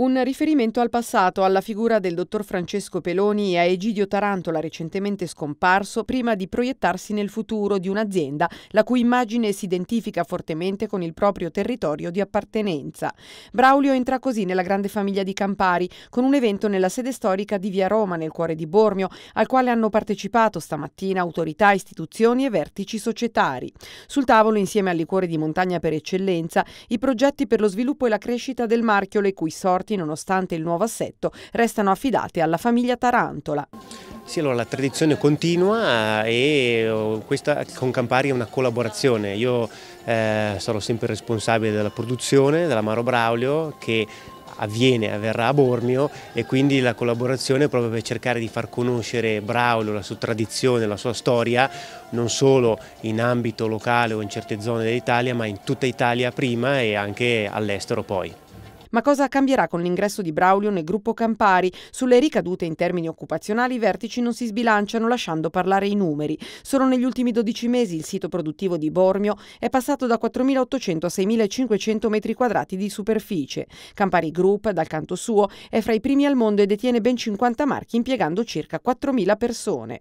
Un riferimento al passato, alla figura del dottor Francesco Peloni e a Egidio Tarantola recentemente scomparso, prima di proiettarsi nel futuro di un'azienda la cui immagine si identifica fortemente con il proprio territorio di appartenenza. Braulio entra così nella grande famiglia di Campari, con un evento nella sede storica di Via Roma, nel cuore di Bormio, al quale hanno partecipato stamattina autorità, istituzioni e vertici societari. Sul tavolo, insieme al liquore di montagna per eccellenza, i progetti per lo sviluppo e la crescita del marchio, le cui sorte realizzati nonostante il nuovo assetto restano affidate alla famiglia Tarantola. Sì, allora la tradizione continua eh, e oh, questa con Campari è una collaborazione. Io eh, sarò sempre responsabile della produzione dell'Amaro Braulio che avviene, avverrà a Bormio e quindi la collaborazione è proprio per cercare di far conoscere Braulio, la sua tradizione, la sua storia, non solo in ambito locale o in certe zone dell'Italia, ma in tutta Italia prima e anche all'estero poi. Ma cosa cambierà con l'ingresso di Braulio nel gruppo Campari? Sulle ricadute in termini occupazionali i vertici non si sbilanciano lasciando parlare i numeri. Solo negli ultimi 12 mesi il sito produttivo di Bormio è passato da 4.800 a 6.500 metri quadrati di superficie. Campari Group, dal canto suo, è fra i primi al mondo e detiene ben 50 marchi impiegando circa 4.000 persone.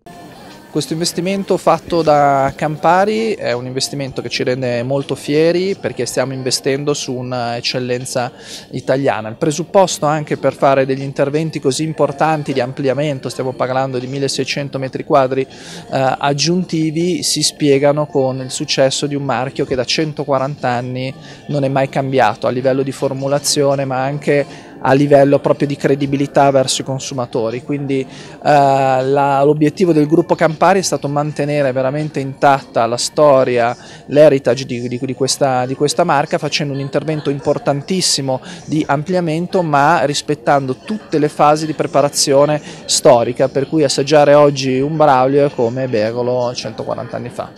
Questo investimento fatto da Campari è un investimento che ci rende molto fieri perché stiamo investendo su un'eccellenza italiana. Il presupposto anche per fare degli interventi così importanti di ampliamento, stiamo parlando di 1600 metri quadri eh, aggiuntivi, si spiegano con il successo di un marchio che da 140 anni non è mai cambiato a livello di formulazione ma anche a livello proprio di credibilità verso i consumatori. Quindi eh, l'obiettivo del gruppo Campari è stato mantenere veramente intatta la storia, l'heritage di, di, di, questa, di questa marca facendo un intervento importantissimo di ampliamento ma rispettando tutte le fasi di preparazione storica per cui assaggiare oggi un Braulio è come bergolo 140 anni fa.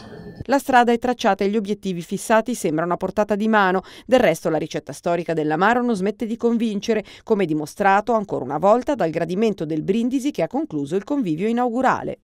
La strada è tracciata e gli obiettivi fissati sembrano a portata di mano. Del resto la ricetta storica dell'amaro non smette di convincere, come dimostrato ancora una volta dal gradimento del Brindisi che ha concluso il convivio inaugurale.